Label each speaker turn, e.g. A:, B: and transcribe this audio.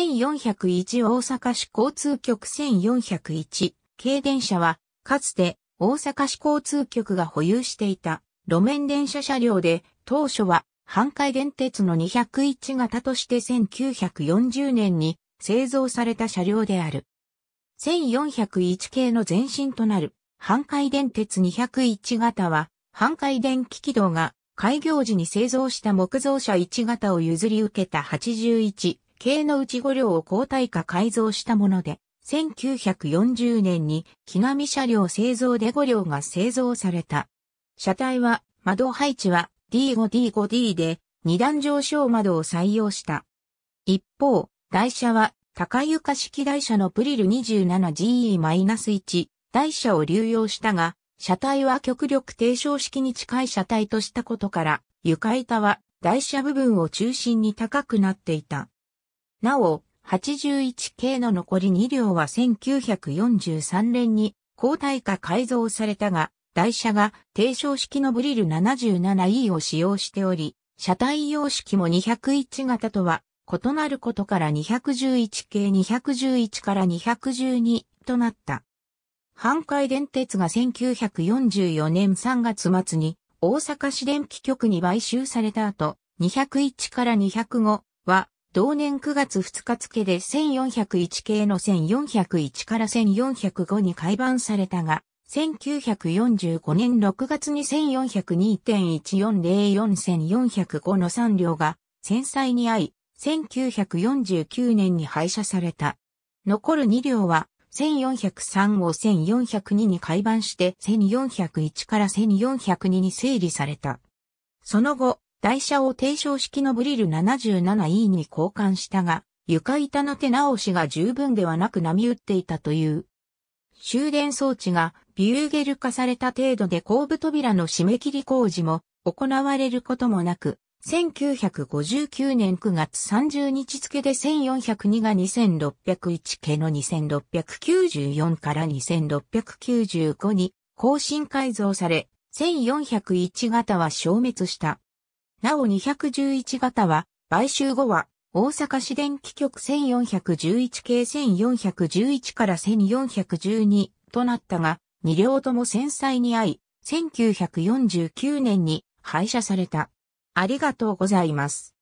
A: 1401大阪市交通局1401軽電車は、かつて大阪市交通局が保有していた路面電車車両で、当初は阪海電鉄の201型として1940年に製造された車両である。1401系の前身となる阪海電鉄201型は、阪海電気軌道が開業時に製造した木造車1型を譲り受けた81系の内五両を交代化改造したもので、1940年に木上車両製造で5両が製造された。車体は、窓配置は D5D5D で、二段上昇窓を採用した。一方、台車は、高床式台車のプリル 27GE-1 台車を流用したが、車体は極力低床式に近い車体としたことから、床板は台車部分を中心に高くなっていた。なお、81系の残り2両は1943年に交代化改造されたが、台車が低床式のブリル 77E を使用しており、車体様式も201型とは異なることから211系211から212となった。半海電鉄が1944年3月末に大阪市電気局に買収された後、201から205は同年9月2日付で1401系の1401から1405に改版されたが、1945年6月に1402.1404-1405の3両が戦災に遭い、1949年に廃車された。残る2両は、1403を1402に改版して1401から1402に整理された。その後、台車を低床式のブリル 77E に交換したが、床板の手直しが十分ではなく波打っていたという。終電装置がビューゲル化された程度で後部扉の締め切り工事も行われることもなく、1959年9月30日付で1402が2601系の2694から2695に更新改造され、1401型は消滅した。なお211型は、買収後は、大阪市電気局1411系1411から1412となったが、2両とも戦災に遭い、1949年に廃車された。ありがとうございます。